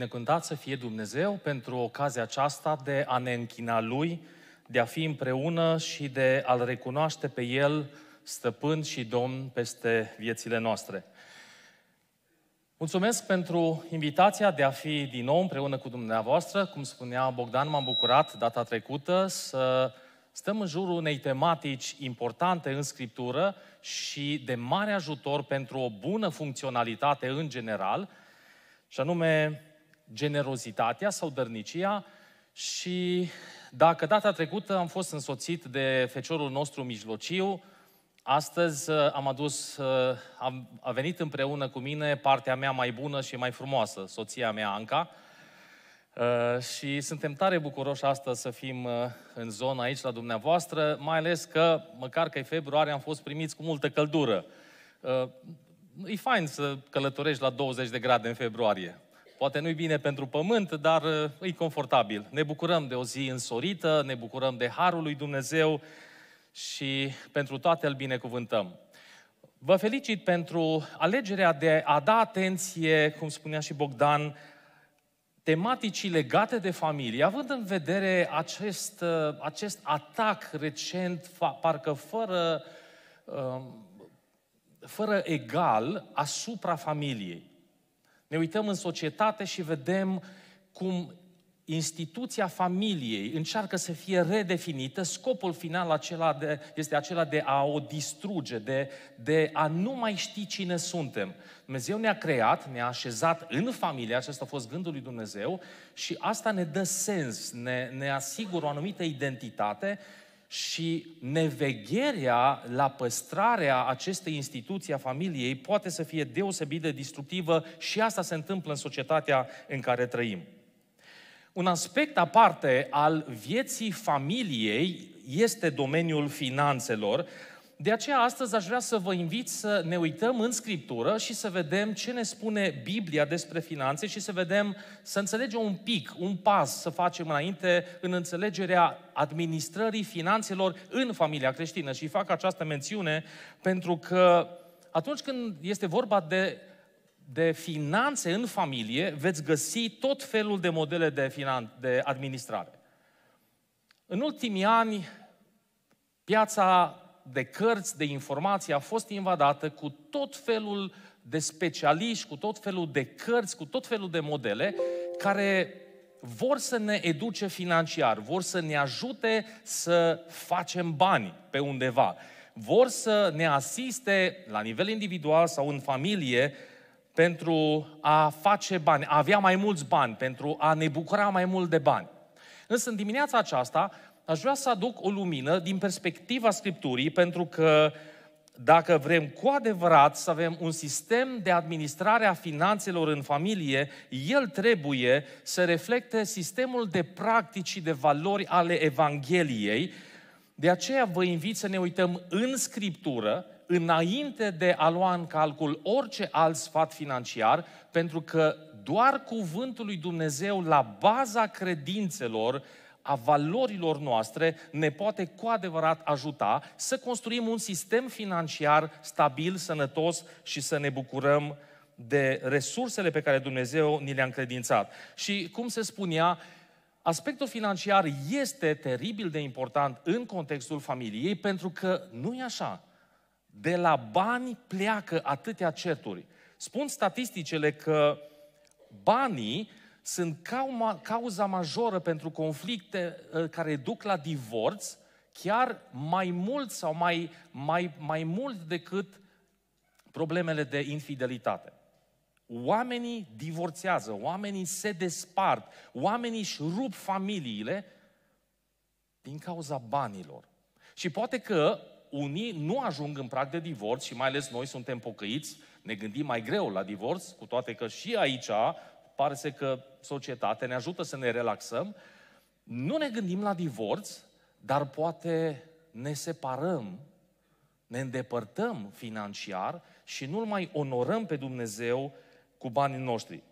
Binecuvântat să fie Dumnezeu pentru ocazia aceasta de a ne închina Lui, de a fi împreună și de a-L recunoaște pe El, stăpân și domn peste viețile noastre. Mulțumesc pentru invitația de a fi din nou împreună cu dumneavoastră. Cum spunea Bogdan, m-am bucurat data trecută să stăm în jurul unei tematici importante în Scriptură și de mare ajutor pentru o bună funcționalitate în general, și anume generozitatea sau dărnicia și dacă data trecută am fost însoțit de feciorul nostru mijlociu, astăzi uh, am adus, uh, am, a venit împreună cu mine partea mea mai bună și mai frumoasă, soția mea Anca, uh, și suntem tare bucuroși astăzi să fim în zona aici la dumneavoastră, mai ales că, măcar că e februarie, am fost primiți cu multă căldură. E fain să călătorești la 20 de grade în februarie. Poate nu-i bine pentru pământ, dar uh, e confortabil. Ne bucurăm de o zi însorită, ne bucurăm de harul lui Dumnezeu și pentru toate îl binecuvântăm. Vă felicit pentru alegerea de a da atenție, cum spunea și Bogdan, tematicii legate de familie, având în vedere acest, uh, acest atac recent, parcă fără, um, fără egal, asupra familiei. Ne uităm în societate și vedem cum instituția familiei încearcă să fie redefinită, scopul final acela de, este acela de a o distruge, de, de a nu mai ști cine suntem. Dumnezeu ne-a creat, ne-a așezat în familie, acesta a fost gândul lui Dumnezeu și asta ne dă sens, ne, ne asigură o anumită identitate și nevegherea la păstrarea acestei instituții a familiei poate să fie deosebit de destructivă și asta se întâmplă în societatea în care trăim. Un aspect aparte al vieții familiei este domeniul finanțelor, de aceea astăzi aș vrea să vă invit să ne uităm în Scriptură și să vedem ce ne spune Biblia despre finanțe și să vedem, să înțelegem un pic, un pas să facem înainte în înțelegerea administrării finanțelor în familia creștină. Și fac această mențiune pentru că atunci când este vorba de de finanțe în familie, veți găsi tot felul de modele de, finan- de administrare. În ultimii ani, piața de cărți, de informații a fost invadată cu tot felul de specialiști, cu tot felul de cărți, cu tot felul de modele care vor să ne educe financiar, vor să ne ajute să facem bani pe undeva, vor să ne asiste la nivel individual sau în familie pentru a face bani, a avea mai mulți bani, pentru a ne bucura mai mult de bani. Însă în dimineața aceasta aș vrea să aduc o lumină din perspectiva Scripturii, pentru că dacă vrem cu adevărat să avem un sistem de administrare a finanțelor în familie, el trebuie să reflecte sistemul de practici și de valori ale Evangheliei. De aceea vă invit să ne uităm în Scriptură, înainte de a lua în calcul orice alt sfat financiar, pentru că doar cuvântul lui Dumnezeu la baza credințelor a valorilor noastre ne poate cu adevărat ajuta să construim un sistem financiar stabil, sănătos și să ne bucurăm de resursele pe care Dumnezeu ni le-a încredințat. Și cum se spunea, Aspectul financiar este teribil de important în contextul familiei pentru că nu e așa. De la bani pleacă atâtea certuri. Spun statisticele că banii sunt cauza majoră pentru conflicte ă, care duc la divorț, chiar mai mult sau mai, mai, mai mult decât problemele de infidelitate. Oamenii divorțează, oamenii se despart, oamenii își rup familiile din cauza banilor. Și poate că unii nu ajung în prag de divorț și mai ales noi suntem pocăiți, ne gândim mai greu la divorț, cu toate că și aici pare să că societatea ne ajută să ne relaxăm, nu ne gândim la divorț, dar poate ne separăm, ne îndepărtăm financiar și nu-L mai onorăm pe Dumnezeu cu banii noștri.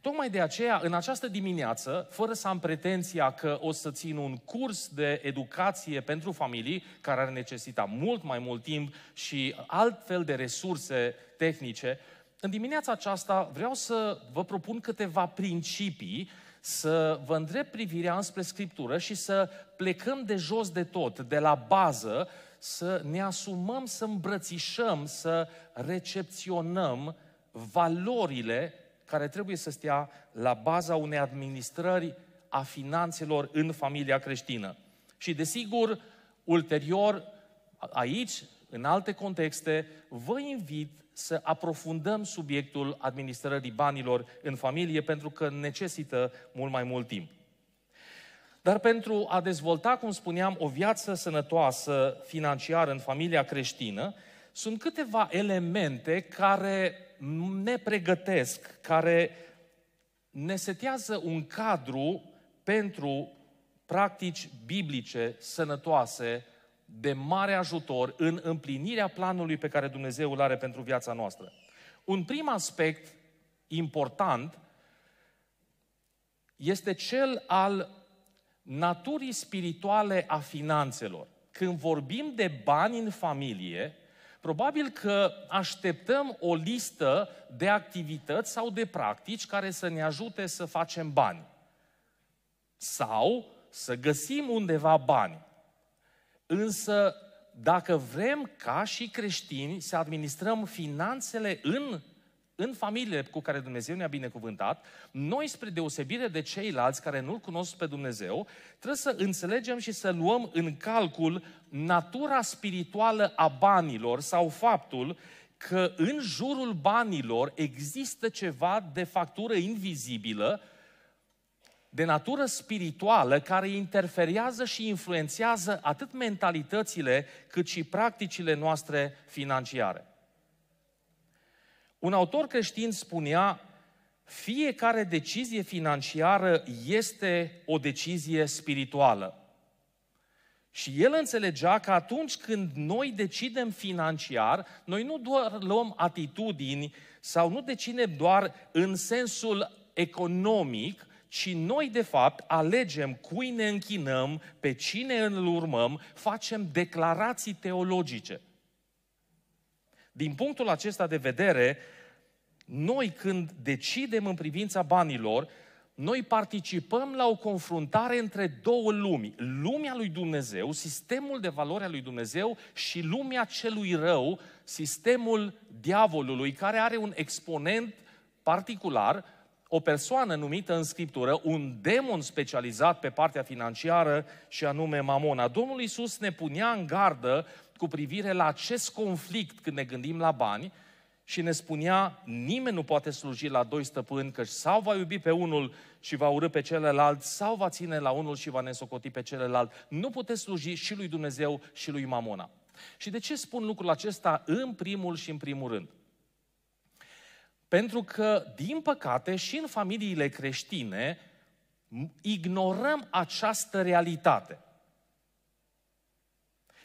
Tocmai de aceea, în această dimineață, fără să am pretenția că o să țin un curs de educație pentru familii, care ar necesita mult mai mult timp și alt fel de resurse tehnice, în dimineața aceasta vreau să vă propun câteva principii, să vă îndrept privirea înspre Scriptură și să plecăm de jos de tot, de la bază, să ne asumăm, să îmbrățișăm, să recepționăm valorile care trebuie să stea la baza unei administrări a finanțelor în familia creștină. Și desigur, ulterior, aici, în alte contexte, vă invit să aprofundăm subiectul administrării banilor în familie, pentru că necesită mult mai mult timp. Dar pentru a dezvolta, cum spuneam, o viață sănătoasă financiară în familia creștină, sunt câteva elemente care ne pregătesc, care ne setează un cadru pentru practici biblice sănătoase de mare ajutor în împlinirea planului pe care Dumnezeu îl are pentru viața noastră. Un prim aspect important este cel al naturii spirituale a finanțelor. Când vorbim de bani în familie, probabil că așteptăm o listă de activități sau de practici care să ne ajute să facem bani. Sau să găsim undeva bani. Însă, dacă vrem ca și creștini să administrăm finanțele în, în familiile cu care Dumnezeu ne-a binecuvântat, noi, spre deosebire de ceilalți care nu-L cunosc pe Dumnezeu, trebuie să înțelegem și să luăm în calcul natura spirituală a banilor sau faptul că în jurul banilor există ceva de factură invizibilă de natură spirituală care interferează și influențează atât mentalitățile cât și practicile noastre financiare. Un autor creștin spunea, fiecare decizie financiară este o decizie spirituală. Și el înțelegea că atunci când noi decidem financiar, noi nu doar luăm atitudini sau nu decidem doar în sensul economic, ci noi, de fapt, alegem cui ne închinăm, pe cine îl urmăm, facem declarații teologice. Din punctul acesta de vedere, noi când decidem în privința banilor, noi participăm la o confruntare între două lumi. Lumea lui Dumnezeu, sistemul de valori al lui Dumnezeu și lumea celui rău, sistemul diavolului, care are un exponent particular, o persoană numită în Scriptură un demon specializat pe partea financiară și anume Mamona. Domnul Iisus ne punea în gardă cu privire la acest conflict când ne gândim la bani și ne spunea nimeni nu poate sluji la doi stăpâni că sau va iubi pe unul și va urâ pe celălalt sau va ține la unul și va nesocoti pe celălalt. Nu puteți sluji și lui Dumnezeu și lui Mamona. Și de ce spun lucrul acesta în primul și în primul rând? Pentru că, din păcate, și în familiile creștine ignorăm această realitate.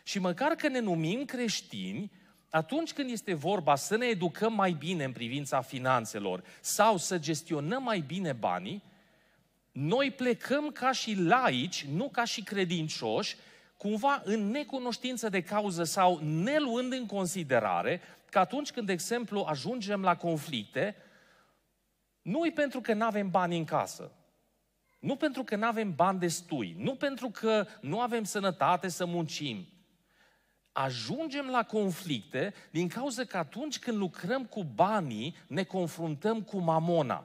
Și măcar că ne numim creștini, atunci când este vorba să ne educăm mai bine în privința finanțelor sau să gestionăm mai bine banii, noi plecăm ca și laici, nu ca și credincioși, cumva în necunoștință de cauză sau neluând în considerare că atunci când, de exemplu, ajungem la conflicte, nu e pentru că nu avem bani în casă, nu pentru că nu avem bani destui, nu pentru că nu avem sănătate să muncim. Ajungem la conflicte din cauza că atunci când lucrăm cu banii, ne confruntăm cu mamona.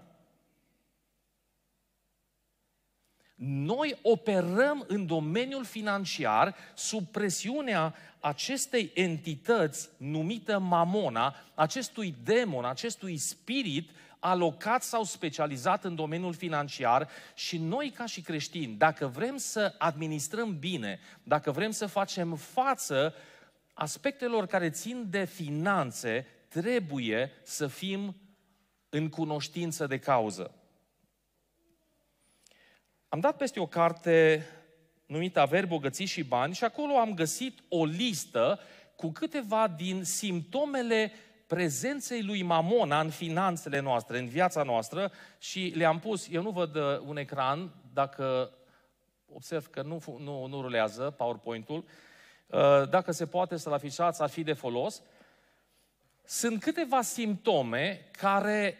Noi operăm în domeniul financiar sub presiunea acestei entități numită Mamona, acestui demon, acestui spirit alocat sau specializat în domeniul financiar și noi ca și creștini, dacă vrem să administrăm bine, dacă vrem să facem față aspectelor care țin de finanțe, trebuie să fim în cunoștință de cauză. Am dat peste o carte numită Averi, bogății și bani și acolo am găsit o listă cu câteva din simptomele prezenței lui Mamona în finanțele noastre, în viața noastră și le-am pus, eu nu văd uh, un ecran, dacă observ că nu, nu, nu rulează PowerPoint-ul, uh, dacă se poate să-l afișați, ar fi de folos. Sunt câteva simptome care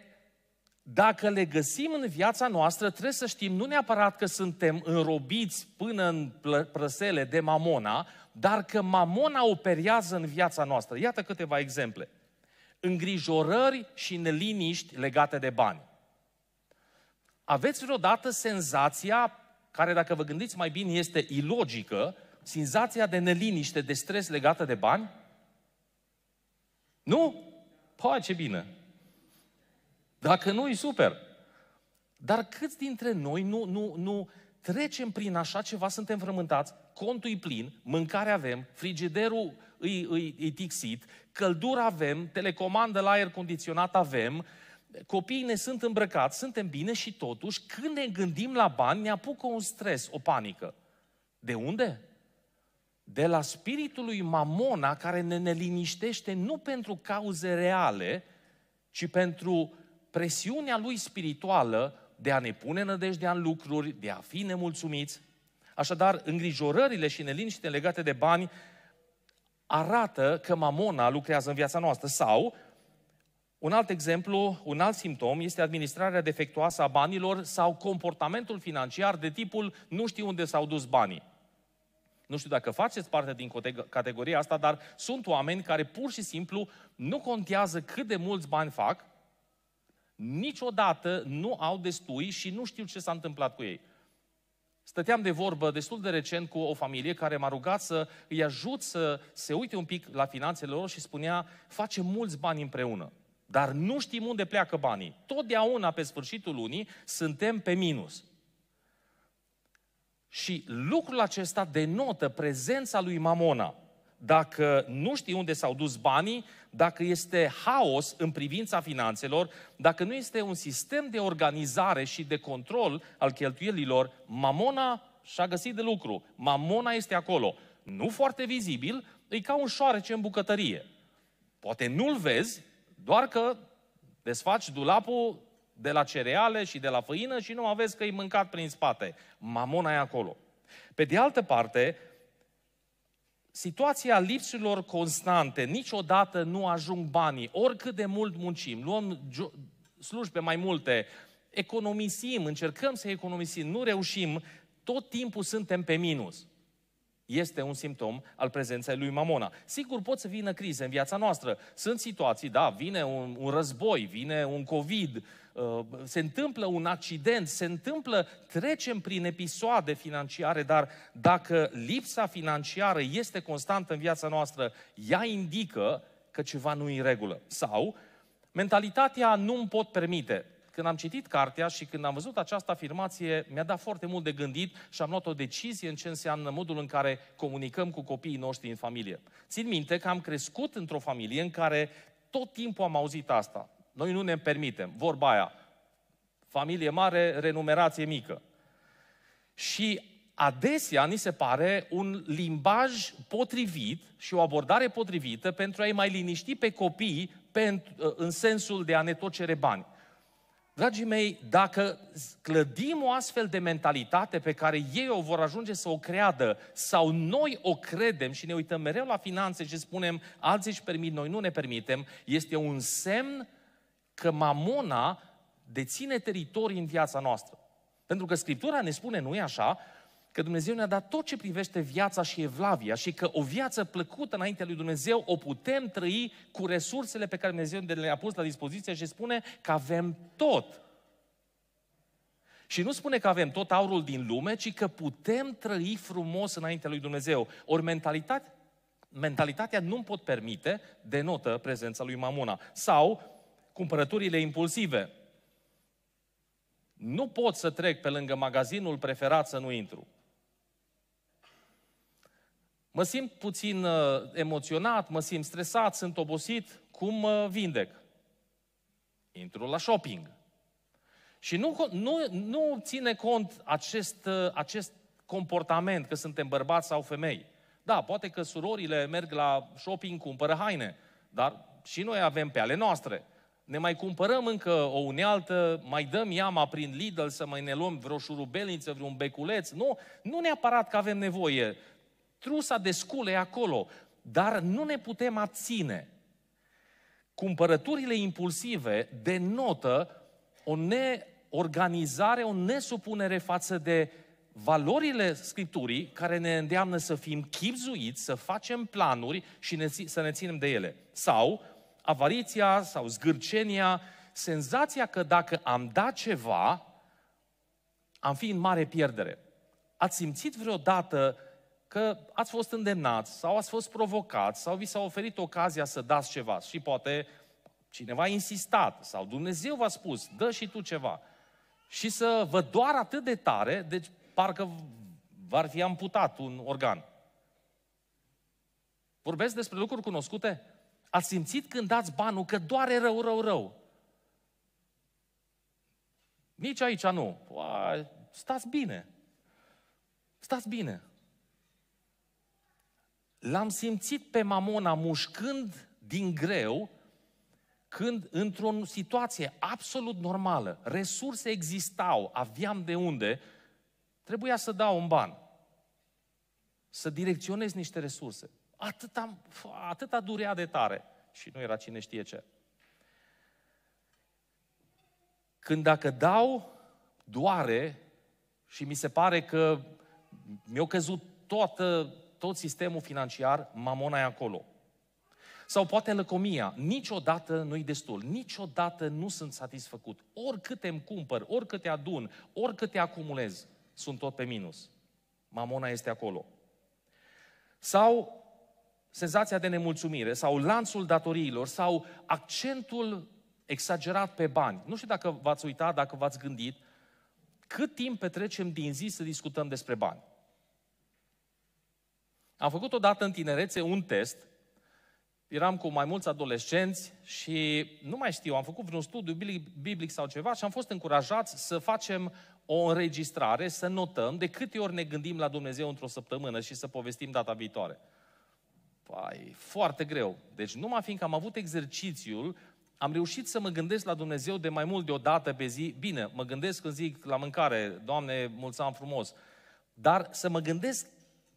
dacă le găsim în viața noastră, trebuie să știm nu neapărat că suntem înrobiți până în prăsele de mamona, dar că mamona operează în viața noastră. Iată câteva exemple. Îngrijorări și neliniști legate de bani. Aveți vreodată senzația, care dacă vă gândiți mai bine este ilogică, senzația de neliniște, de stres legată de bani? Nu? Păi, ce bine! Dacă nu, e super. Dar câți dintre noi nu, nu, nu trecem prin așa ceva, suntem frământați, contul e plin, mâncare avem, frigiderul îi, îi, îi tixit, căldură avem, telecomandă la aer condiționat avem, copiii ne sunt îmbrăcați, suntem bine și totuși, când ne gândim la bani, ne apucă un stres, o panică. De unde? De la spiritul lui Mamona care ne neliniștește nu pentru cauze reale, ci pentru presiunea lui spirituală de a ne pune nădejdea în lucruri, de a fi nemulțumiți. Așadar, îngrijorările și neliniștile legate de bani arată că mamona lucrează în viața noastră. Sau, un alt exemplu, un alt simptom este administrarea defectuoasă a banilor sau comportamentul financiar de tipul nu știu unde s-au dus banii. Nu știu dacă faceți parte din categoria asta, dar sunt oameni care pur și simplu nu contează cât de mulți bani fac, niciodată nu au destui și nu știu ce s-a întâmplat cu ei. Stăteam de vorbă destul de recent cu o familie care m-a rugat să îi ajut să se uite un pic la finanțele lor și spunea, facem mulți bani împreună, dar nu știm unde pleacă banii. Totdeauna, pe sfârșitul lunii, suntem pe minus. Și lucrul acesta denotă prezența lui Mamona. Dacă nu știi unde s-au dus banii, dacă este haos în privința finanțelor, dacă nu este un sistem de organizare și de control al cheltuielilor, mamona și-a găsit de lucru. Mamona este acolo. Nu foarte vizibil, e ca un șoarece în bucătărie. Poate nu-l vezi, doar că desfaci dulapul de la cereale și de la făină și nu aveți că e mâncat prin spate. Mamona e acolo. Pe de altă parte, situația lipsurilor constante, niciodată nu ajung banii, oricât de mult muncim, luăm slujbe mai multe, economisim, încercăm să economisim, nu reușim, tot timpul suntem pe minus este un simptom al prezenței lui Mamona. Sigur, pot să vină crize în viața noastră. Sunt situații, da, vine un, un război, vine un COVID, uh, se întâmplă un accident, se întâmplă, trecem prin episoade financiare, dar dacă lipsa financiară este constantă în viața noastră, ea indică că ceva nu e în regulă. Sau mentalitatea nu-mi pot permite, când am citit cartea și când am văzut această afirmație, mi-a dat foarte mult de gândit și am luat o decizie în ce înseamnă modul în care comunicăm cu copiii noștri în familie. Țin minte că am crescut într-o familie în care tot timpul am auzit asta. Noi nu ne permitem, vorba aia, familie mare, renumerație mică. Și adesea ni se pare un limbaj potrivit și o abordare potrivită pentru a-i mai liniști pe copii pentru, în sensul de a ne tot cere bani. Dragii mei, dacă clădim o astfel de mentalitate pe care ei o vor ajunge să o creadă sau noi o credem și ne uităm mereu la finanțe și spunem alții își permit, noi nu ne permitem, este un semn că mamona deține teritorii în viața noastră. Pentru că Scriptura ne spune, nu e așa, că Dumnezeu ne-a dat tot ce privește viața și evlavia și că o viață plăcută înaintea lui Dumnezeu o putem trăi cu resursele pe care Dumnezeu le-a pus la dispoziție și spune că avem tot. Și nu spune că avem tot aurul din lume, ci că putem trăi frumos înaintea lui Dumnezeu. Ori mentalitate, mentalitatea nu pot permite, denotă prezența lui Mamona. Sau cumpărăturile impulsive. Nu pot să trec pe lângă magazinul preferat să nu intru. Mă simt puțin uh, emoționat, mă simt stresat, sunt obosit, cum mă vindec? Intru la shopping. Și nu, nu, nu ține cont acest, uh, acest comportament, că suntem bărbați sau femei. Da, poate că surorile merg la shopping, cumpără haine, dar și noi avem pe ale noastre. Ne mai cumpărăm încă o unealtă, mai dăm iama prin Lidl să mai ne luăm vreo șurubelniță, vreun beculeț. Nu, nu neapărat că avem nevoie Trusa de scule acolo, dar nu ne putem abține. Cumpărăturile impulsive denotă o neorganizare, o nesupunere față de valorile Scripturii care ne îndeamnă să fim chipzuiți, să facem planuri și ne, să ne ținem de ele. Sau avariția sau zgârcenia, senzația că dacă am dat ceva, am fi în mare pierdere. Ați simțit vreodată că ați fost îndemnați sau ați fost provocați sau vi s-a oferit ocazia să dați ceva și poate cineva a insistat sau Dumnezeu v-a spus, dă și tu ceva. Și să vă doar atât de tare, deci parcă v-ar fi amputat un organ. Vorbesc despre lucruri cunoscute? Ați simțit când dați banul că doare rău, rău, rău. Nici aici nu. stați bine. Stați bine. L-am simțit pe Mamona mușcând din greu când, într-o situație absolut normală, resurse existau, aveam de unde, trebuia să dau un ban. Să direcționez niște resurse. Atâta, atâta durea de tare. Și nu era cine știe ce. Când dacă dau, doare și mi se pare că mi-au căzut toată tot sistemul financiar, mamona e acolo. Sau poate lăcomia. Niciodată nu-i destul. Niciodată nu sunt satisfăcut. Oricât îmi cumpăr, oricât te adun, oricât te acumulez, sunt tot pe minus. Mamona este acolo. Sau senzația de nemulțumire, sau lanțul datoriilor, sau accentul exagerat pe bani. Nu știu dacă v-ați uitat, dacă v-ați gândit, cât timp petrecem din zi să discutăm despre bani. Am făcut odată în tinerețe un test. Eram cu mai mulți adolescenți și nu mai știu, am făcut vreun studiu biblic sau ceva și am fost încurajați să facem o înregistrare, să notăm de câte ori ne gândim la Dumnezeu într-o săptămână și să povestim data viitoare. Păi, foarte greu. Deci numai fiindcă am avut exercițiul, am reușit să mă gândesc la Dumnezeu de mai mult de o dată pe zi. Bine, mă gândesc când zic la mâncare, Doamne, mulțumim frumos. Dar să mă gândesc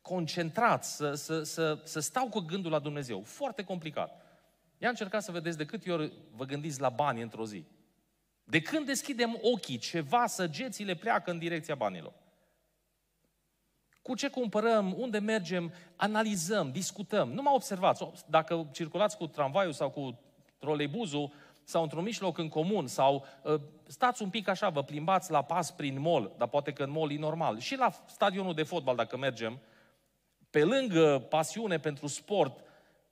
concentrat, să, să, să, să stau cu gândul la Dumnezeu. Foarte complicat. Ia încercat să vedeți de câte ori vă gândiți la bani într-o zi. De când deschidem ochii, ceva, săgețile pleacă în direcția banilor. Cu ce cumpărăm, unde mergem, analizăm, discutăm. Nu mă observați, dacă circulați cu tramvaiul sau cu troleibuzul sau într-un mijloc în comun sau ă, stați un pic așa, vă plimbați la pas prin mall, dar poate că în mall e normal. Și la stadionul de fotbal, dacă mergem, pe lângă pasiune pentru sport,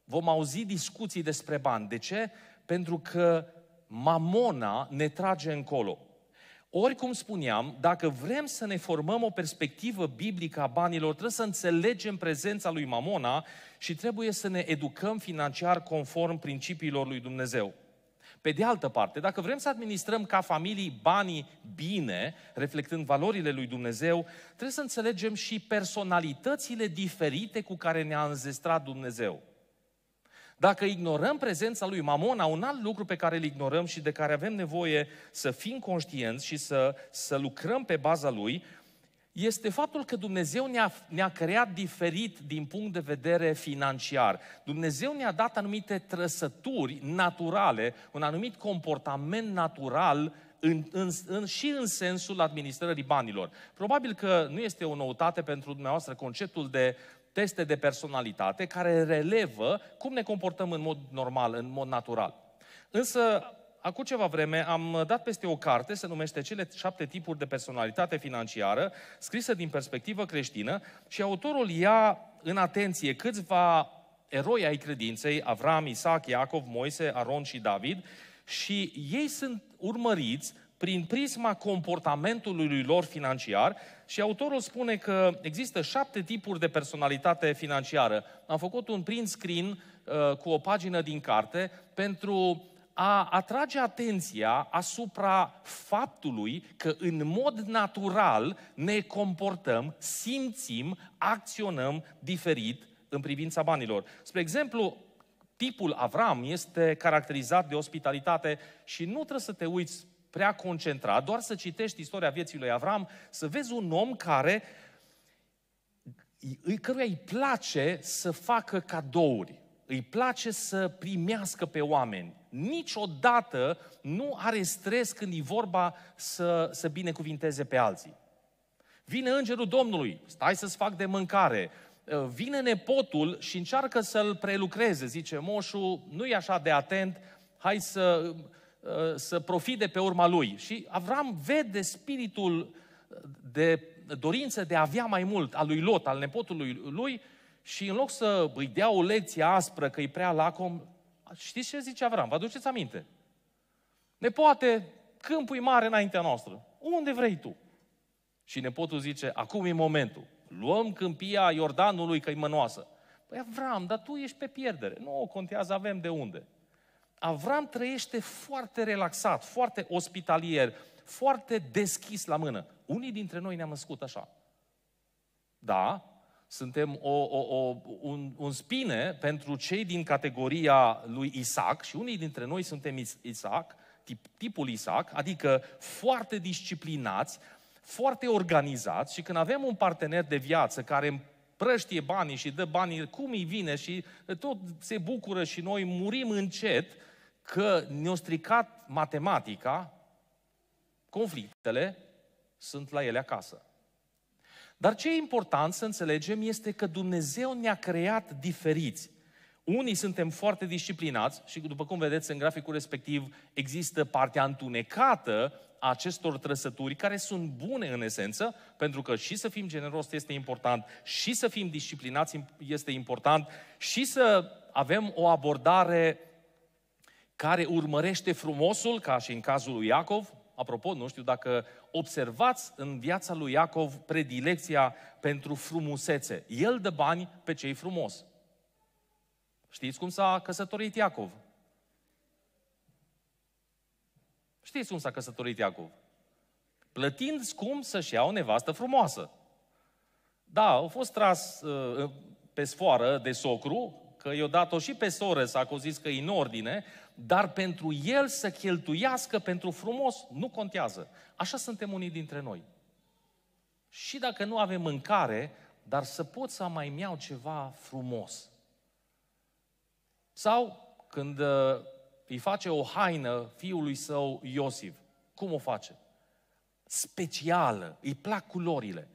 vom auzi discuții despre bani. De ce? Pentru că mamona ne trage încolo. Oricum spuneam, dacă vrem să ne formăm o perspectivă biblică a banilor, trebuie să înțelegem prezența lui Mamona și trebuie să ne educăm financiar conform principiilor lui Dumnezeu. Pe de altă parte, dacă vrem să administrăm ca familii banii bine, reflectând valorile lui Dumnezeu, trebuie să înțelegem și personalitățile diferite cu care ne-a înzestrat Dumnezeu. Dacă ignorăm prezența lui Mamona, un alt lucru pe care îl ignorăm și de care avem nevoie să fim conștienți și să, să lucrăm pe baza lui, este faptul că Dumnezeu ne-a, ne creat diferit din punct de vedere financiar. Dumnezeu ne-a dat anumite trăsături naturale, un anumit comportament natural în, în, în, și în sensul administrării banilor. Probabil că nu este o noutate pentru dumneavoastră conceptul de teste de personalitate care relevă cum ne comportăm în mod normal, în mod natural. Însă acum ceva vreme am dat peste o carte, se numește Cele șapte tipuri de personalitate financiară, scrisă din perspectivă creștină și autorul ia în atenție câțiva eroi ai credinței, Avram, Isaac, Iacov, Moise, Aron și David, și ei sunt urmăriți prin prisma comportamentului lor financiar și autorul spune că există șapte tipuri de personalitate financiară. Am făcut un print screen uh, cu o pagină din carte pentru a atrage atenția asupra faptului că în mod natural ne comportăm, simțim, acționăm diferit în privința banilor. Spre exemplu, tipul Avram este caracterizat de ospitalitate și nu trebuie să te uiți prea concentrat, doar să citești istoria vieții lui Avram, să vezi un om care căruia îi place să facă cadouri, îi place să primească pe oameni, niciodată nu are stres când e vorba să, să binecuvinteze pe alții. Vine îngerul Domnului, stai să-ți fac de mâncare, uh, vine nepotul și încearcă să-l prelucreze, zice moșul, nu e așa de atent, hai să, uh, să profite pe urma lui. Și Avram vede spiritul de dorință de a avea mai mult al lui Lot, al nepotului lui, și în loc să îi dea o lecție aspră că e prea lacom, Știți ce zice Avram? Vă aduceți aminte? Ne poate câmpul e mare înaintea noastră. Unde vrei tu? Și nepotul zice, acum e momentul. Luăm câmpia Iordanului că e mănoasă. Păi Avram, dar tu ești pe pierdere. Nu, contează, avem de unde. Avram trăiește foarte relaxat, foarte ospitalier, foarte deschis la mână. Unii dintre noi ne-am născut așa. Da, suntem o, o, o, un, un spine pentru cei din categoria lui Isaac și unii dintre noi suntem Isaac, tip, tipul Isaac, adică foarte disciplinați, foarte organizați și când avem un partener de viață care împrăștie banii și dă banii cum îi vine și tot se bucură și noi murim încet că ne-a stricat matematica, conflictele sunt la ele acasă. Dar ce e important să înțelegem este că Dumnezeu ne-a creat diferiți. Unii suntem foarte disciplinați și, după cum vedeți în graficul respectiv, există partea întunecată a acestor trăsături care sunt bune în esență, pentru că și să fim generoși este important, și să fim disciplinați este important, și să avem o abordare care urmărește frumosul, ca și în cazul lui Iacov, Apropo, nu știu dacă observați în viața lui Iacov predilecția pentru frumusețe. El dă bani pe cei frumos. Știți cum s-a căsătorit Iacov? Știți cum s-a căsătorit Iacov? Plătind scump să-și ia o nevastă frumoasă. Da, a fost tras uh, pe sfoară de socru, că i-o dat-o și pe soră, s-a zis că e în ordine, dar pentru el să cheltuiască pentru frumos nu contează. Așa suntem unii dintre noi. Și dacă nu avem mâncare, dar să pot să mai miau ceva frumos. Sau când uh, îi face o haină fiului său Iosif, cum o face? Specială, îi plac culorile.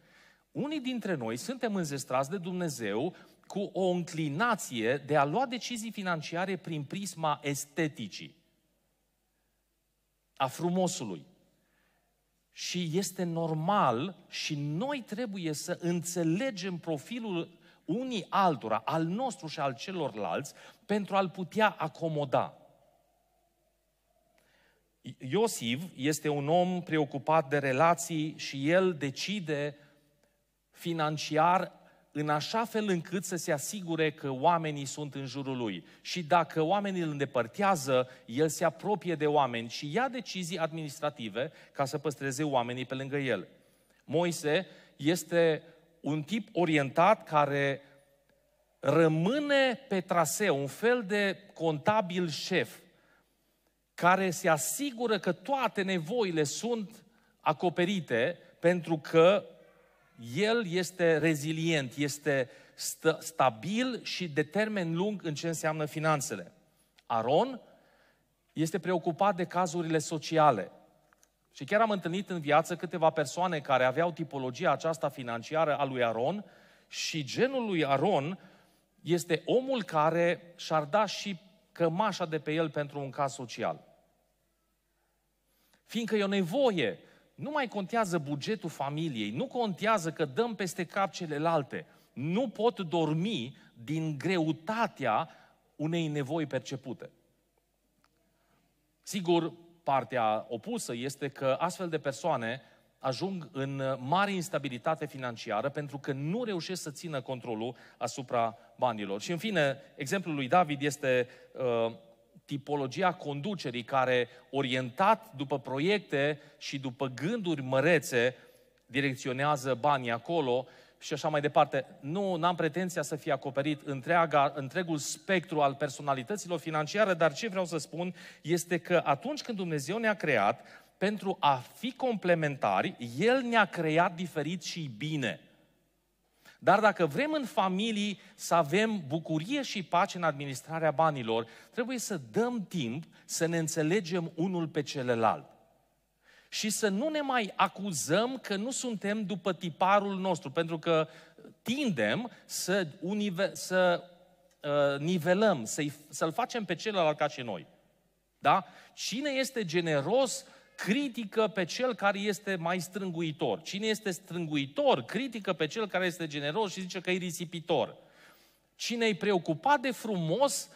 Unii dintre noi suntem înzestrați de Dumnezeu cu o înclinație de a lua decizii financiare prin prisma esteticii, a frumosului. Și este normal și noi trebuie să înțelegem profilul unii altora, al nostru și al celorlalți, pentru a-l putea acomoda. Iosif este un om preocupat de relații și el decide financiar în așa fel încât să se asigure că oamenii sunt în jurul lui. Și dacă oamenii îl îndepărtează, el se apropie de oameni și ia decizii administrative ca să păstreze oamenii pe lângă el. Moise este un tip orientat care rămâne pe traseu, un fel de contabil șef, care se asigură că toate nevoile sunt acoperite pentru că el este rezilient, este st- stabil și de termen lung în ce înseamnă finanțele. Aron este preocupat de cazurile sociale. Și chiar am întâlnit în viață câteva persoane care aveau tipologia aceasta financiară a lui Aron și genul lui Aron este omul care și-ar da și cămașa de pe el pentru un caz social. Fiindcă e o nevoie nu mai contează bugetul familiei, nu contează că dăm peste cap celelalte. Nu pot dormi din greutatea unei nevoi percepute. Sigur, partea opusă este că astfel de persoane ajung în mare instabilitate financiară pentru că nu reușesc să țină controlul asupra banilor. Și în fine, exemplul lui David este uh, tipologia conducerii care, orientat după proiecte și după gânduri mărețe, direcționează banii acolo și așa mai departe. Nu, n-am pretenția să fie acoperit întreaga, întregul spectru al personalităților financiare, dar ce vreau să spun este că atunci când Dumnezeu ne-a creat, pentru a fi complementari, El ne-a creat diferit și bine. Dar dacă vrem în familii să avem bucurie și pace în administrarea banilor, trebuie să dăm timp să ne înțelegem unul pe celălalt. Și să nu ne mai acuzăm că nu suntem după tiparul nostru, pentru că tindem să, unive- să uh, nivelăm, să-i, să-l facem pe celălalt ca și noi. Da? Cine este generos critică pe cel care este mai strânguitor. Cine este strânguitor, critică pe cel care este generos și zice că e risipitor. Cine e preocupat de frumos,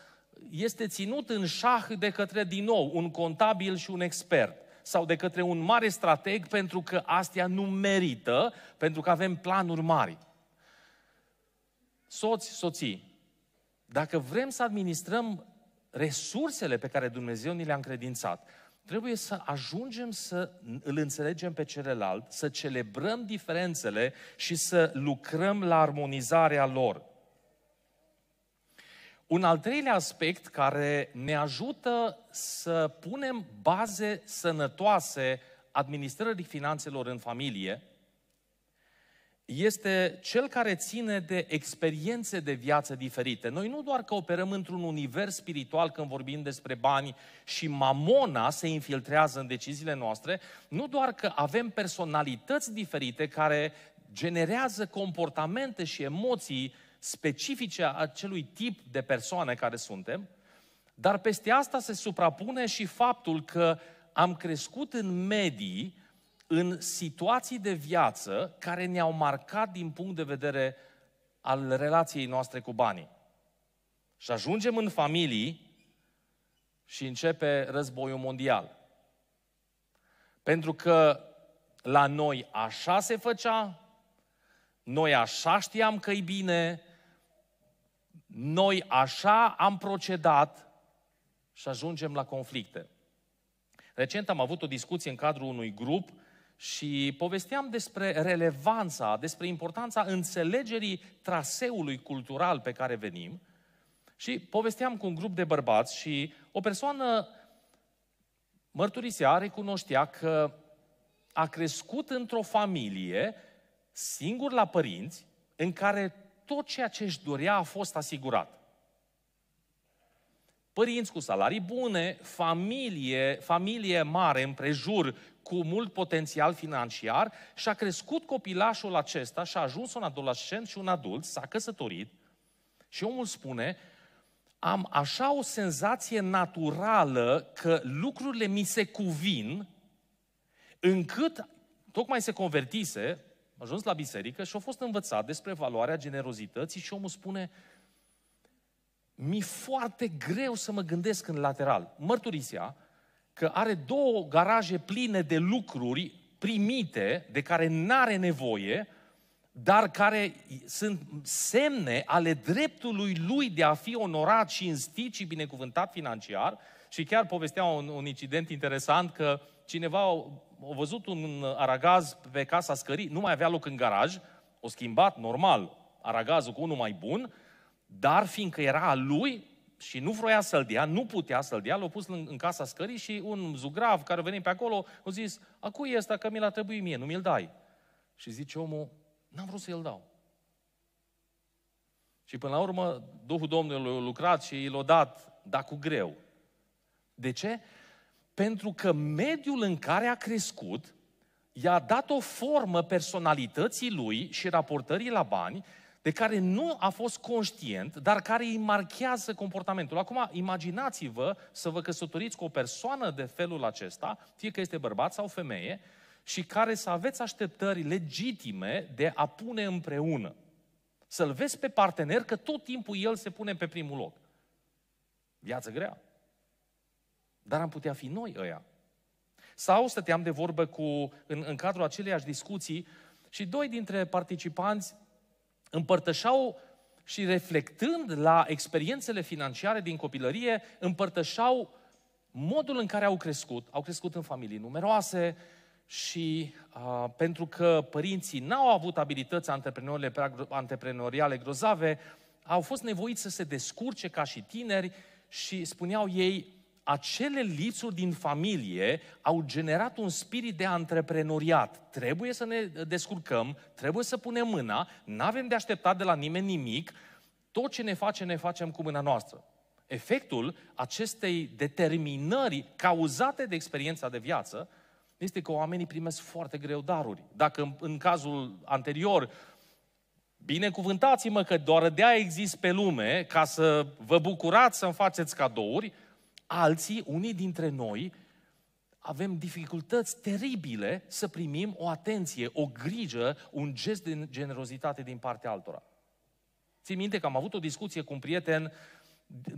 este ținut în șah de către, din nou, un contabil și un expert sau de către un mare strateg pentru că astea nu merită, pentru că avem planuri mari. Soți, soții, dacă vrem să administrăm resursele pe care Dumnezeu ni le-a încredințat, Trebuie să ajungem să îl înțelegem pe celălalt, să celebrăm diferențele și să lucrăm la armonizarea lor. Un al treilea aspect care ne ajută să punem baze sănătoase administrării finanțelor în familie – este cel care ține de experiențe de viață diferite. Noi nu doar că operăm într-un univers spiritual când vorbim despre bani și mamona se infiltrează în deciziile noastre, nu doar că avem personalități diferite care generează comportamente și emoții specifice acelui tip de persoane care suntem, dar peste asta se suprapune și faptul că am crescut în medii în situații de viață care ne-au marcat din punct de vedere al relației noastre cu banii. Și ajungem în familii și începe războiul mondial. Pentru că la noi așa se făcea, noi așa știam că e bine, noi așa am procedat și ajungem la conflicte. Recent am avut o discuție în cadrul unui grup și povesteam despre relevanța, despre importanța înțelegerii traseului cultural pe care venim și povesteam cu un grup de bărbați și o persoană mărturisea, recunoștea că a crescut într-o familie singur la părinți în care tot ceea ce își dorea a fost asigurat. Părinți cu salarii bune, familie, familie mare împrejur cu mult potențial financiar și a crescut copilașul acesta și a ajuns un adolescent și un adult, s-a căsătorit și omul spune, am așa o senzație naturală că lucrurile mi se cuvin, încât tocmai se convertise, a ajuns la biserică și a fost învățat despre valoarea generozității și omul spune, mi e foarte greu să mă gândesc în lateral. Mărturisia că are două garaje pline de lucruri primite, de care n-are nevoie, dar care sunt semne ale dreptului lui de a fi onorat, înstit și binecuvântat financiar. Și chiar povestea un, un incident interesant că cineva a văzut un aragaz pe casa scării, nu mai avea loc în garaj, o schimbat normal aragazul cu unul mai bun, dar fiindcă era al lui, și nu vroia să-l dea, nu putea să-l dea, l-a pus în, în casa scării și un zugrav care venea pe acolo a zis, a cui este că mi-l a trebuit mie, nu mi-l dai? Și zice omul, n-am vrut să-l dau. Și până la urmă, Duhul Domnului a lucrat și l-a dat, dar cu greu. De ce? Pentru că mediul în care a crescut i-a dat o formă personalității lui și raportării la bani de care nu a fost conștient, dar care îi marchează comportamentul. Acum, imaginați-vă să vă căsătoriți cu o persoană de felul acesta, fie că este bărbat sau femeie, și care să aveți așteptări legitime de a pune împreună. Să-l vezi pe partener că tot timpul el se pune pe primul loc. Viață grea. Dar am putea fi noi ăia. Sau stăteam de vorbă cu, în, în cadrul aceleiași discuții și doi dintre participanți împărtășau și reflectând la experiențele financiare din copilărie, împărtășau modul în care au crescut. Au crescut în familii numeroase și uh, pentru că părinții n-au avut abilități antreprenoriale grozave, au fost nevoiți să se descurce ca și tineri și spuneau ei, acele lițuri din familie au generat un spirit de antreprenoriat. Trebuie să ne uh, descurcăm, trebuie să punem mâna, nu avem de așteptat de la nimeni nimic, tot ce ne face, ne facem cu mâna noastră. Efectul acestei determinări cauzate de experiența de viață este că oamenii primesc foarte greu daruri. Dacă în, în cazul anterior Binecuvântați-mă că doar de a exist pe lume, ca să vă bucurați să-mi faceți cadouri, alții, unii dintre noi, avem dificultăți teribile să primim o atenție, o grijă, un gest de generozitate din partea altora. Țin minte că am avut o discuție cu un prieten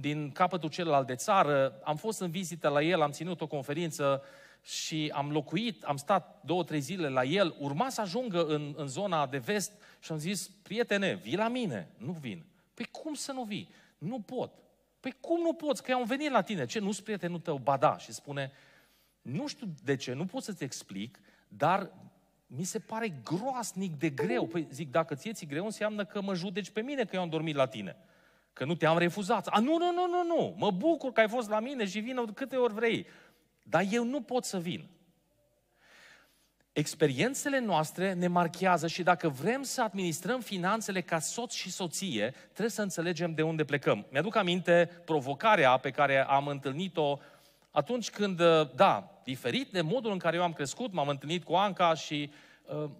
din capătul celălalt de țară, am fost în vizită la el, am ținut o conferință și am locuit, am stat două, trei zile la el, urma să ajungă în, în zona de vest și am zis, prietene, vii la mine, nu vin. Păi cum să nu vii? Nu pot. Păi cum nu poți? Că i-am venit la tine. Ce, nu s prietenul tău? Ba da. Și spune, nu știu de ce, nu pot să-ți explic, dar mi se pare groasnic de greu. Păi zic, dacă ție ți greu, înseamnă că mă judeci pe mine că eu am dormit la tine. Că nu te-am refuzat. A, nu, nu, nu, nu, nu. Mă bucur că ai fost la mine și vină câte ori vrei. Dar eu nu pot să vin. Experiențele noastre ne marchează și dacă vrem să administrăm finanțele ca soț și soție, trebuie să înțelegem de unde plecăm. Mi-aduc aminte provocarea pe care am întâlnit-o atunci când, da, diferit de modul în care eu am crescut, m-am întâlnit cu Anca și uh,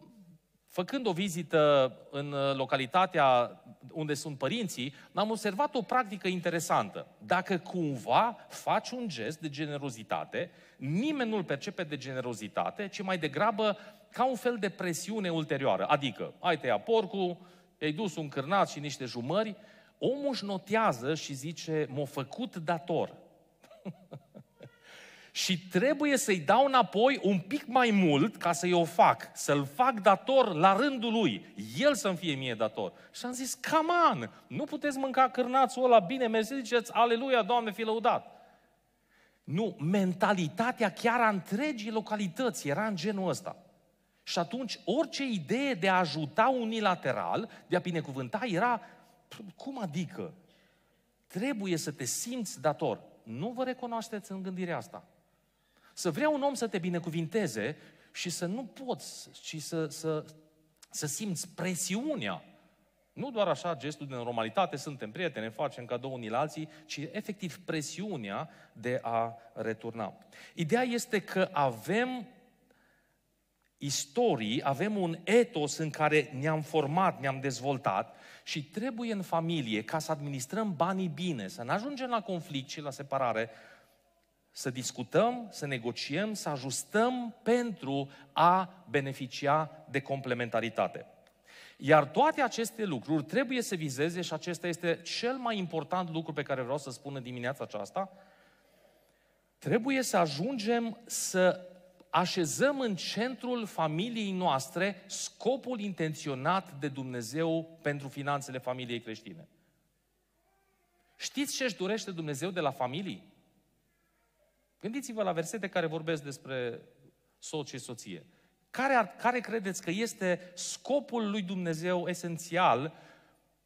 Făcând o vizită în uh, localitatea unde sunt părinții, am observat o practică interesantă. Dacă cumva faci un gest de generozitate, nimeni nu-l percepe de generozitate, ci mai degrabă ca un fel de presiune ulterioară. Adică, ai tăiat porcul, ai dus un cârnat și niște jumări, omul își notează și zice, m-a făcut dator. și trebuie să-i dau înapoi un pic mai mult ca să-i o fac, să-l fac dator la rândul lui, el să-mi fie mie dator. Și am zis, caman, nu puteți mânca cârnațul ăla bine, mersi ziceți, aleluia, Doamne, fi lăudat. Nu, mentalitatea chiar a întregii localități era în genul ăsta. Și atunci orice idee de a ajuta unilateral, de a binecuvânta, era, cum adică? Trebuie să te simți dator. Nu vă recunoașteți în gândirea asta. Să vrea un om să te binecuvinteze și să nu poți, și să, să, să simți presiunea. Nu doar așa gestul de normalitate, suntem prieteni, ne facem cadou unii la alții, ci efectiv presiunea de a returna. Ideea este că avem istorii, avem un etos în care ne-am format, ne-am dezvoltat și trebuie în familie, ca să administrăm banii bine, să nu ajungem la conflict și la separare, să discutăm, să negociem, să ajustăm pentru a beneficia de complementaritate. Iar toate aceste lucruri trebuie să vizeze, și acesta este cel mai important lucru pe care vreau să spun în dimineața aceasta, trebuie să ajungem să așezăm în centrul familiei noastre scopul intenționat de Dumnezeu pentru finanțele familiei creștine. Știți ce își dorește Dumnezeu de la familii? Gândiți-vă la versete care vorbesc despre soț și soție. Care, ar, care credeți că este scopul lui Dumnezeu esențial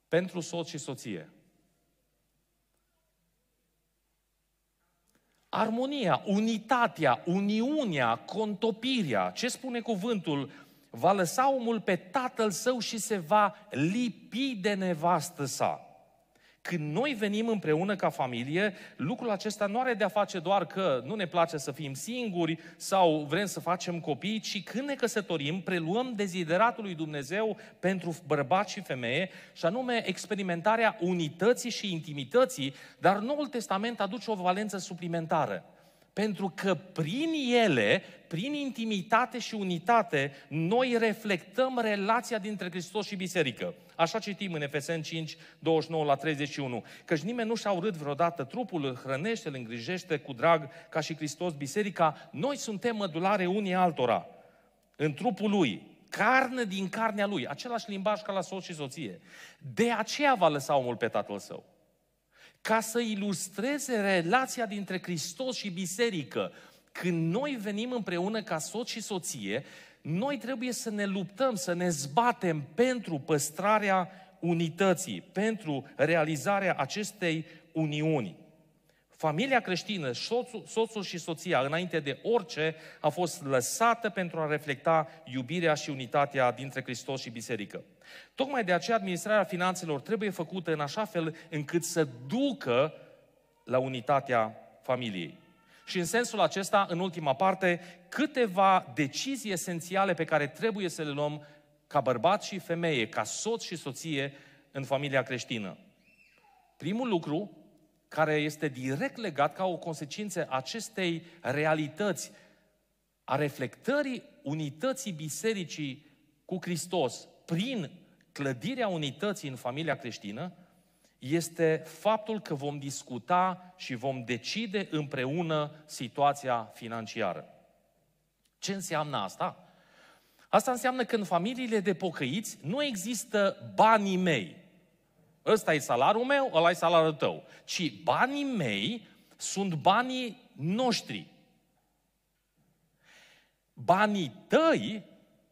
pentru soț și soție? Armonia, unitatea, uniunea, contopirea. Ce spune cuvântul? Va lăsa omul pe tatăl său și se va lipi de nevastă sa. Când noi venim împreună ca familie, lucrul acesta nu are de-a face doar că nu ne place să fim singuri sau vrem să facem copii, ci când ne căsătorim, preluăm dezideratul lui Dumnezeu pentru bărbați și femeie, și anume experimentarea unității și intimității, dar Noul Testament aduce o valență suplimentară. Pentru că prin ele, prin intimitate și unitate, noi reflectăm relația dintre Hristos și biserică. Așa citim în Efeseni 5, 29 la 31. Căci nimeni nu și-a urât vreodată trupul, îl hrănește, îl îngrijește cu drag ca și Hristos biserica. Noi suntem mădulare unii altora în trupul lui, carne din carnea lui, același limbaj ca la soț și soție. De aceea va lăsa omul pe tatăl său ca să ilustreze relația dintre Hristos și biserică. Când noi venim împreună ca soț și soție, noi trebuie să ne luptăm, să ne zbatem pentru păstrarea unității, pentru realizarea acestei uniuni. Familia creștină, soțul, soțul și soția, înainte de orice, a fost lăsată pentru a reflecta iubirea și unitatea dintre Hristos și biserică. Tocmai de aceea administrarea finanțelor trebuie făcută în așa fel încât să ducă la unitatea familiei. Și în sensul acesta, în ultima parte, câteva decizii esențiale pe care trebuie să le luăm ca bărbat și femeie, ca soț și soție în familia creștină. Primul lucru care este direct legat ca o consecință acestei realități a reflectării unității bisericii cu Hristos prin clădirea unității în familia creștină, este faptul că vom discuta și vom decide împreună situația financiară. Ce înseamnă asta? Asta înseamnă că în familiile de pocăiți nu există banii mei. Ăsta e salariul meu, ăla e salariul tău. Ci banii mei sunt banii noștri. Banii tăi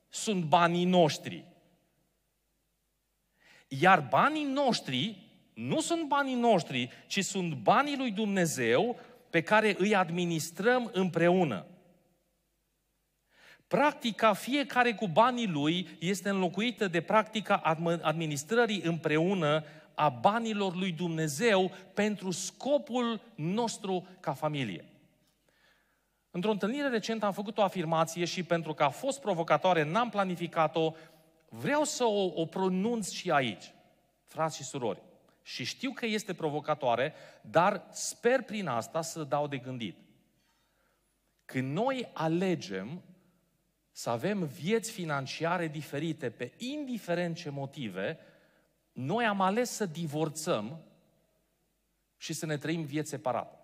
sunt banii noștri. Iar banii noștri nu sunt banii noștri, ci sunt banii lui Dumnezeu pe care îi administrăm împreună. Practica fiecare cu banii lui este înlocuită de practica administrării împreună a banilor lui Dumnezeu pentru scopul nostru ca familie. Într-o întâlnire recentă am făcut o afirmație și pentru că a fost provocatoare, n-am planificat-o, vreau să o, o pronunț și aici, frați și surori. Și știu că este provocatoare, dar sper prin asta să dau de gândit. Când noi alegem să avem vieți financiare diferite, pe indiferent ce motive, noi am ales să divorțăm și să ne trăim vieți separate.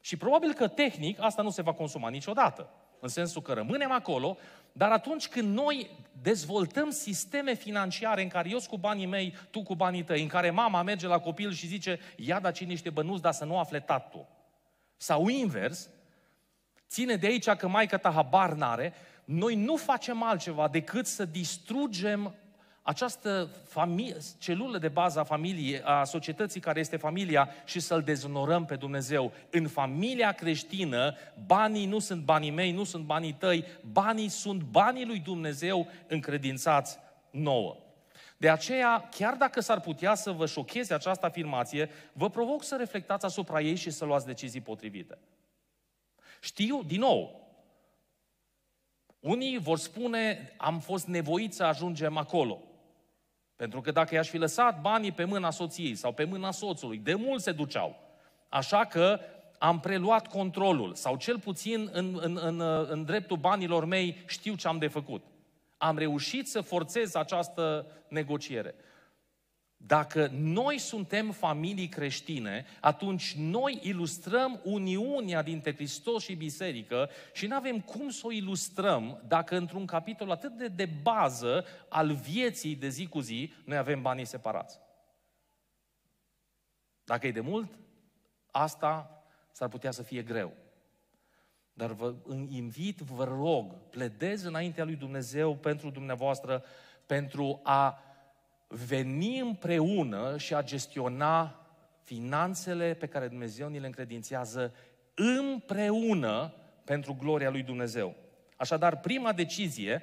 Și probabil că tehnic asta nu se va consuma niciodată. În sensul că rămânem acolo, dar atunci când noi dezvoltăm sisteme financiare în care eu cu banii mei, tu cu banii tăi, în care mama merge la copil și zice, ia da cine niște bănuți, dar să nu afle tatu”. Sau invers, ține de aici că maica ta habar n-are, noi nu facem altceva decât să distrugem această familie, celulă de bază a familiei, a societății care este familia și să-L dezonorăm pe Dumnezeu. În familia creștină, banii nu sunt banii mei, nu sunt banii tăi, banii sunt banii lui Dumnezeu încredințați nouă. De aceea, chiar dacă s-ar putea să vă șocheze această afirmație, vă provoc să reflectați asupra ei și să luați decizii potrivite. Știu, din nou, unii vor spune, am fost nevoiți să ajungem acolo. Pentru că dacă i-aș fi lăsat banii pe mâna soției sau pe mâna soțului, de mult se duceau. Așa că am preluat controlul, sau cel puțin în, în, în, în dreptul banilor mei știu ce am de făcut. Am reușit să forțez această negociere. Dacă noi suntem familii creștine, atunci noi ilustrăm uniunea dintre Hristos și biserică și nu avem cum să o ilustrăm dacă într-un capitol atât de, de bază al vieții de zi cu zi, noi avem banii separați. Dacă e de mult, asta s-ar putea să fie greu. Dar vă invit, vă rog, pledez înaintea lui Dumnezeu pentru dumneavoastră, pentru a veni împreună și a gestiona finanțele pe care Dumnezeu ni le încredințează împreună pentru gloria lui Dumnezeu. Așadar, prima decizie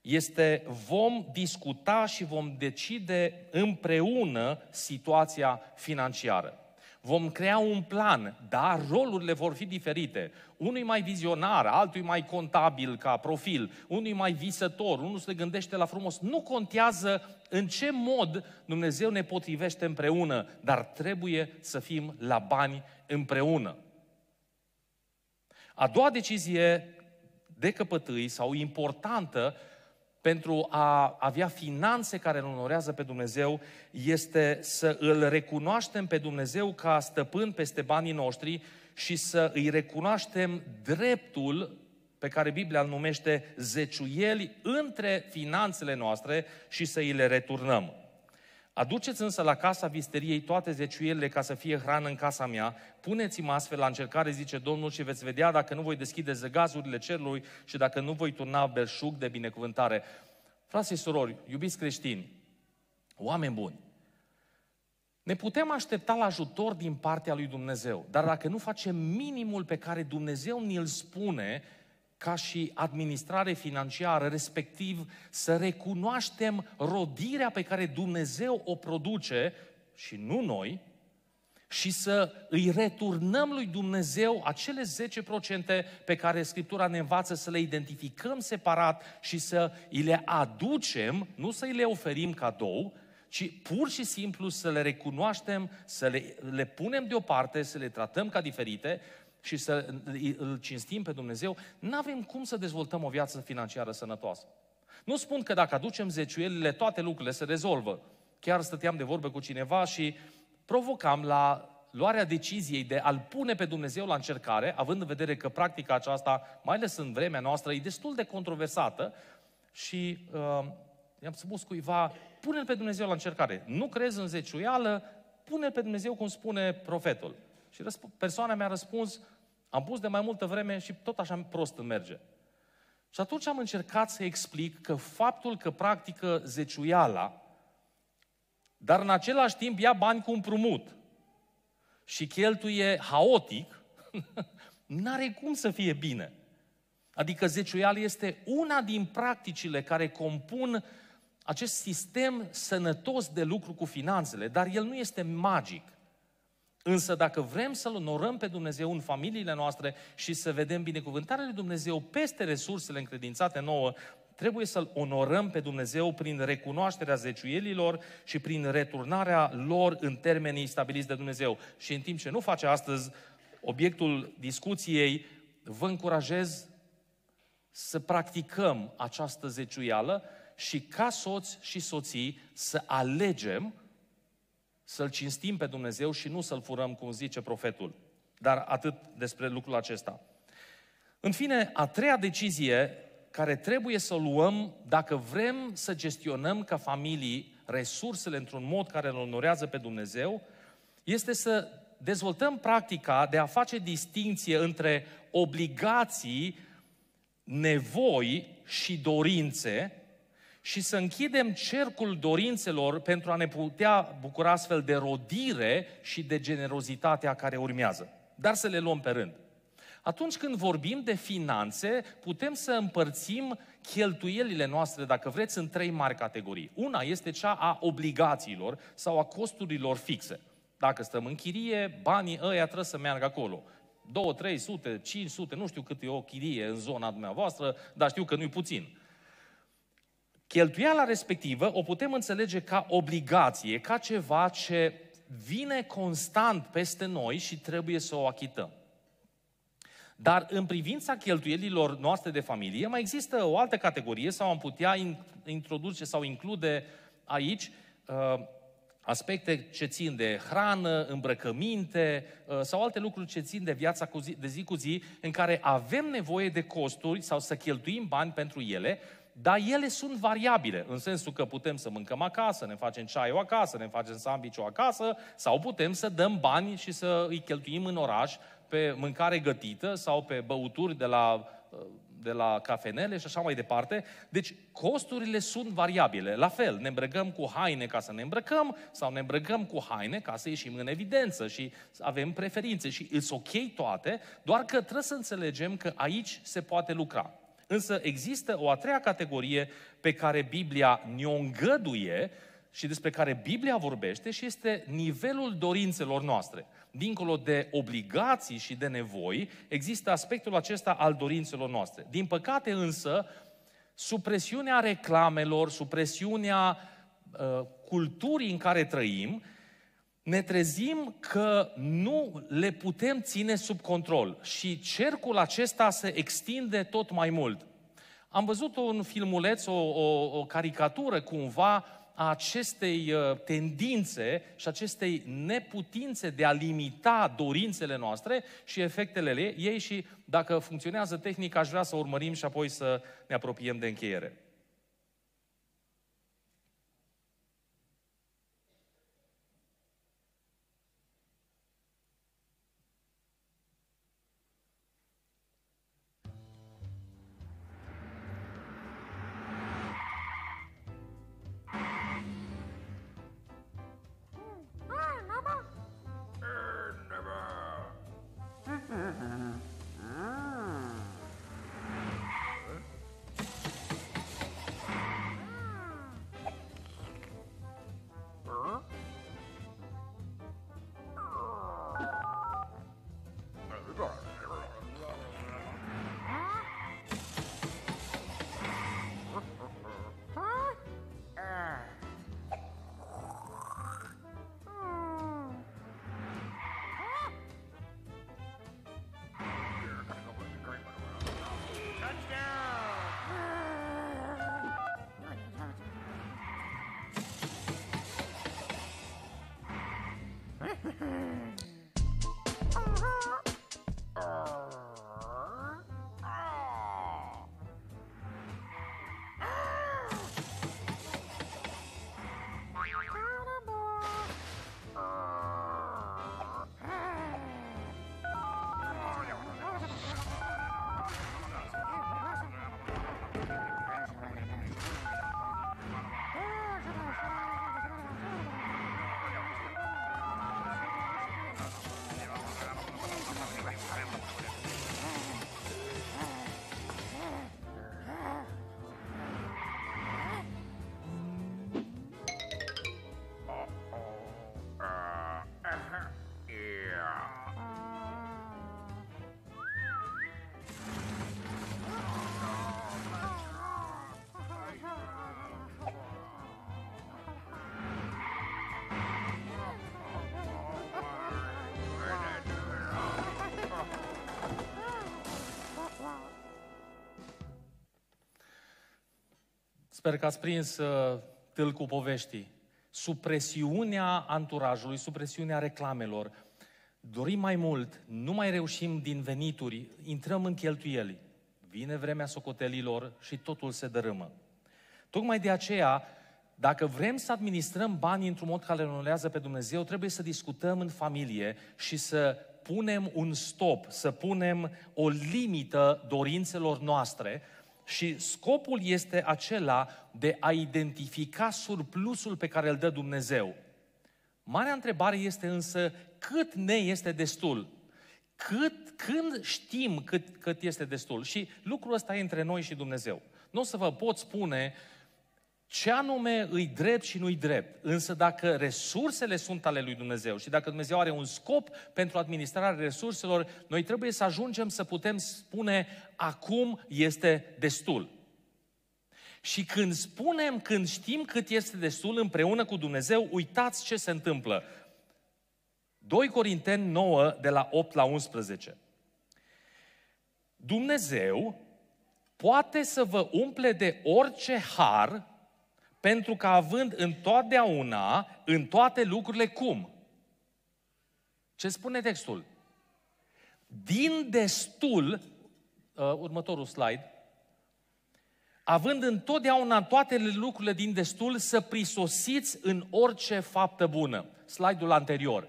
este vom discuta și vom decide împreună situația financiară vom crea un plan, dar rolurile vor fi diferite. Unul mai vizionar, altul mai contabil ca profil, unul mai visător, unul se gândește la frumos. Nu contează în ce mod Dumnezeu ne potrivește împreună, dar trebuie să fim la bani împreună. A doua decizie de căpătâi sau importantă pentru a avea finanțe care îl onorează pe Dumnezeu, este să îl recunoaștem pe Dumnezeu ca stăpân peste banii noștri și să îi recunoaștem dreptul pe care Biblia îl numește zeciuieli între finanțele noastre și să îi le returnăm. Aduceți însă la casa visteriei toate zeciuielile ca să fie hrană în casa mea, puneți-mă astfel la încercare, zice Domnul, și veți vedea dacă nu voi deschide zăgazurile cerului și dacă nu voi turna belșug de binecuvântare. Frații și surori, iubiți creștini, oameni buni, ne putem aștepta la ajutor din partea lui Dumnezeu, dar dacă nu facem minimul pe care Dumnezeu ni-l spune, ca și administrare financiară, respectiv să recunoaștem rodirea pe care Dumnezeu o produce și nu noi, și să îi returnăm lui Dumnezeu acele 10% pe care Scriptura ne învață să le identificăm separat și să îi le aducem, nu să îi le oferim cadou, ci pur și simplu să le recunoaștem, să le, le punem deoparte, să le tratăm ca diferite și să îl cinstim pe Dumnezeu, nu avem cum să dezvoltăm o viață financiară sănătoasă. Nu spun că dacă aducem zeciuielile, toate lucrurile se rezolvă. Chiar stăteam de vorbă cu cineva și provocam la luarea deciziei de a-L pune pe Dumnezeu la încercare, având în vedere că practica aceasta, mai ales în vremea noastră, e destul de controversată și uh, i-am spus cuiva, pune-L pe Dumnezeu la încercare. Nu crezi în zeciuială, pune pe Dumnezeu cum spune profetul. Și răsp- persoana mi-a răspuns, am pus de mai multă vreme și tot așa prost îmi merge. Și atunci am încercat să explic că faptul că practică zeciuiala, dar în același timp ia bani cu împrumut și cheltuie haotic, n-are cum să fie bine. Adică zeciuiala este una din practicile care compun acest sistem sănătos de lucru cu finanțele, dar el nu este magic. Însă dacă vrem să-L onorăm pe Dumnezeu în familiile noastre și să vedem binecuvântarea lui Dumnezeu peste resursele încredințate nouă, trebuie să-L onorăm pe Dumnezeu prin recunoașterea zeciuielilor și prin returnarea lor în termenii stabiliți de Dumnezeu. Și în timp ce nu face astăzi obiectul discuției, vă încurajez să practicăm această zeciuială și ca soți și soții să alegem să-L cinstim pe Dumnezeu și nu să-L furăm, cum zice profetul. Dar atât despre lucrul acesta. În fine, a treia decizie care trebuie să luăm dacă vrem să gestionăm ca familii resursele într-un mod care îl onorează pe Dumnezeu, este să dezvoltăm practica de a face distinție între obligații, nevoi și dorințe, și să închidem cercul dorințelor pentru a ne putea bucura astfel de rodire și de generozitatea care urmează. Dar să le luăm pe rând. Atunci când vorbim de finanțe, putem să împărțim cheltuielile noastre, dacă vreți, în trei mari categorii. Una este cea a obligațiilor sau a costurilor fixe. Dacă stăm în chirie, banii ăia trebuie să meargă acolo. 2, 300, 500, nu știu cât e o chirie în zona dumneavoastră, dar știu că nu-i puțin. Cheltuiala respectivă o putem înțelege ca obligație, ca ceva ce vine constant peste noi și trebuie să o achităm. Dar în privința cheltuielilor noastre de familie, mai există o altă categorie sau am putea introduce sau include aici uh, aspecte ce țin de hrană, îmbrăcăminte uh, sau alte lucruri ce țin de viața de zi cu zi, în care avem nevoie de costuri sau să cheltuim bani pentru ele, dar ele sunt variabile, în sensul că putem să mâncăm acasă, ne facem ceaiul acasă, ne facem sandwich-ul acasă, sau putem să dăm bani și să îi cheltuim în oraș pe mâncare gătită sau pe băuturi de la, de la cafenele și așa mai departe. Deci costurile sunt variabile. La fel, ne îmbrăcăm cu haine ca să ne îmbrăcăm sau ne îmbrăcăm cu haine ca să ieșim în evidență și avem preferințe și îți ok toate, doar că trebuie să înțelegem că aici se poate lucra. Însă există o a treia categorie pe care Biblia ne îngăduie și despre care Biblia vorbește și este nivelul dorințelor noastre. Dincolo de obligații și de nevoi, există aspectul acesta al dorințelor noastre. Din păcate însă, supresiunea reclamelor, supresiunea uh, culturii în care trăim, ne trezim că nu le putem ține sub control și cercul acesta se extinde tot mai mult. Am văzut un filmuleț, o, o, o caricatură cumva a acestei uh, tendințe și acestei neputințe de a limita dorințele noastre și efectele ei și dacă funcționează tehnica aș vrea să urmărim și apoi să ne apropiem de încheiere. Sper că ați prins uh, tâlcul poveștii. Supresiunea anturajului, supresiunea reclamelor. Dorim mai mult, nu mai reușim din venituri, intrăm în cheltuieli. Vine vremea socotelilor și totul se dărâmă. Tocmai de aceea, dacă vrem să administrăm banii într-un mod care onorează pe Dumnezeu, trebuie să discutăm în familie și să punem un stop, să punem o limită dorințelor noastre, și scopul este acela de a identifica surplusul pe care îl dă Dumnezeu. Marea întrebare este însă cât ne este destul? Cât, când știm cât, cât este destul? Și lucrul ăsta e între noi și Dumnezeu. Nu o să vă pot spune uh, ce anume îi drept și nu-i drept. Însă dacă resursele sunt ale lui Dumnezeu și dacă Dumnezeu are un scop pentru administrarea resurselor, noi trebuie să ajungem să putem spune acum este destul. Și când spunem, când știm cât este destul împreună cu Dumnezeu, uitați ce se întâmplă. 2 Corinteni 9, de la 8 la 11. Dumnezeu poate să vă umple de orice har pentru că având întotdeauna, în toate lucrurile, cum? Ce spune textul? Din destul, uh, următorul slide, având întotdeauna toate lucrurile din destul, să prisosiți în orice faptă bună. Slide-ul anterior.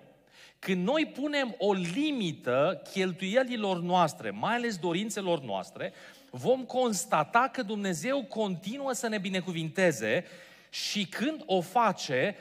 Când noi punem o limită cheltuielilor noastre, mai ales dorințelor noastre, vom constata că Dumnezeu continuă să ne binecuvinteze și când o face,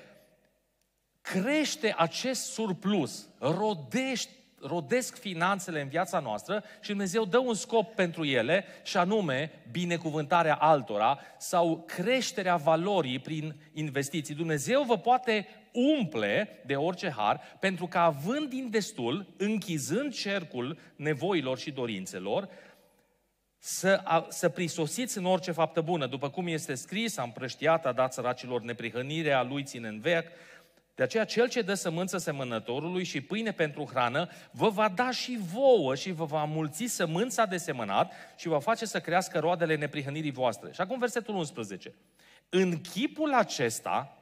crește acest surplus, rodește, rodesc finanțele în viața noastră și Dumnezeu dă un scop pentru ele și anume binecuvântarea altora sau creșterea valorii prin investiții. Dumnezeu vă poate umple de orice har pentru că având din destul, închizând cercul nevoilor și dorințelor, să, a, să prisosiți în orice faptă bună. După cum este scris, am prăștiat, a dat săracilor neprihănirea, lui ține în veac. De aceea, cel ce dă sămânță semănătorului și pâine pentru hrană, vă va da și vouă și vă va mulți sămânța de semănat și vă face să crească roadele neprihănirii voastre. Și acum versetul 11. În chipul acesta,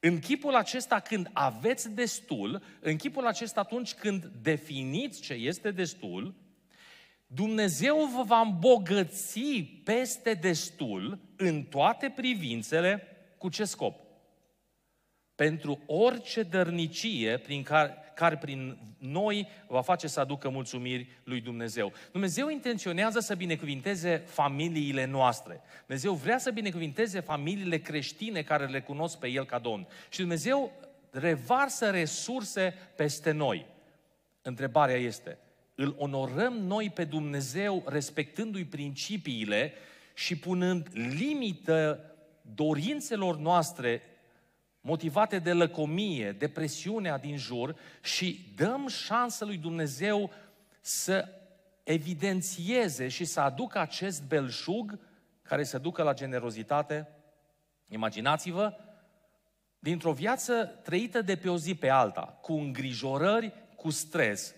în chipul acesta când aveți destul, în chipul acesta atunci când definiți ce este destul, Dumnezeu vă va îmbogăți peste destul în toate privințele cu ce scop? Pentru orice dărnicie prin care, care prin noi va face să aducă mulțumiri lui Dumnezeu. Dumnezeu intenționează să binecuvinteze familiile noastre. Dumnezeu vrea să binecuvinteze familiile creștine care le cunosc pe El ca Domn. Și Dumnezeu revarsă resurse peste noi. Întrebarea este, îl onorăm noi pe Dumnezeu respectându-i principiile și punând limită dorințelor noastre motivate de lăcomie, de presiunea din jur și dăm șansă lui Dumnezeu să evidențieze și să aducă acest belșug care se ducă la generozitate. Imaginați-vă, dintr-o viață trăită de pe o zi pe alta, cu îngrijorări, cu stres,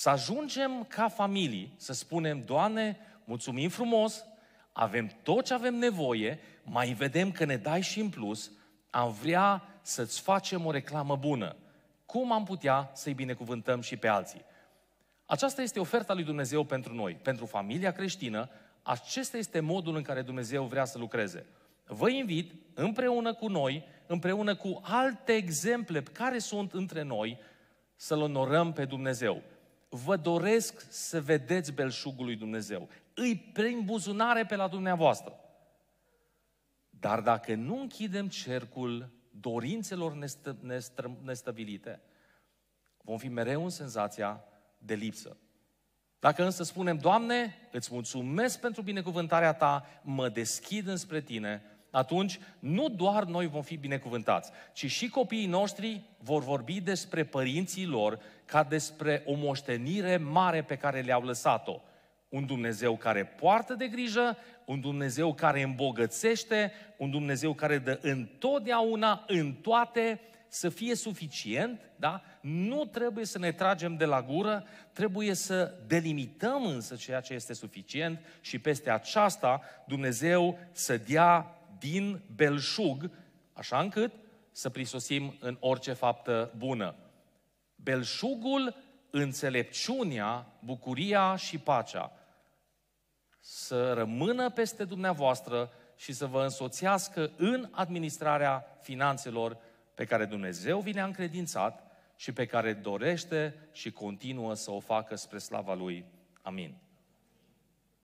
să ajungem ca familii să spunem, Doamne, mulțumim frumos, avem tot ce avem nevoie, mai vedem că ne dai și în plus, am vrea să-ți facem o reclamă bună. Cum am putea să-i binecuvântăm și pe alții? Aceasta este oferta lui Dumnezeu pentru noi, pentru familia creștină. Acesta este modul în care Dumnezeu vrea să lucreze. Vă invit împreună cu noi, împreună cu alte exemple care sunt între noi, să-L onorăm pe Dumnezeu vă doresc să vedeți belșugul lui Dumnezeu. Îi prin buzunare pe la dumneavoastră. Dar dacă nu închidem cercul dorințelor nestă, nestă, nestabilite, vom fi mereu în senzația de lipsă. Dacă însă spunem, Doamne, îți mulțumesc pentru binecuvântarea Ta, mă deschid înspre Tine, atunci nu doar noi vom fi binecuvântați, ci și copiii noștri vor vorbi despre părinții lor ca despre o moștenire mare pe care le-au lăsat-o. Un Dumnezeu care poartă de grijă, un Dumnezeu care îmbogățește, un Dumnezeu care dă întotdeauna, în toate, să fie suficient, da? Nu trebuie să ne tragem de la gură, trebuie să delimităm însă ceea ce este suficient și peste aceasta Dumnezeu să dea din belșug, așa încât să prisosim în orice faptă bună. Belșugul, înțelepciunea, bucuria și pacea să rămână peste dumneavoastră și să vă însoțească în administrarea finanțelor pe care Dumnezeu vine le-a încredințat și pe care dorește și continuă să o facă spre slava Lui. Amin.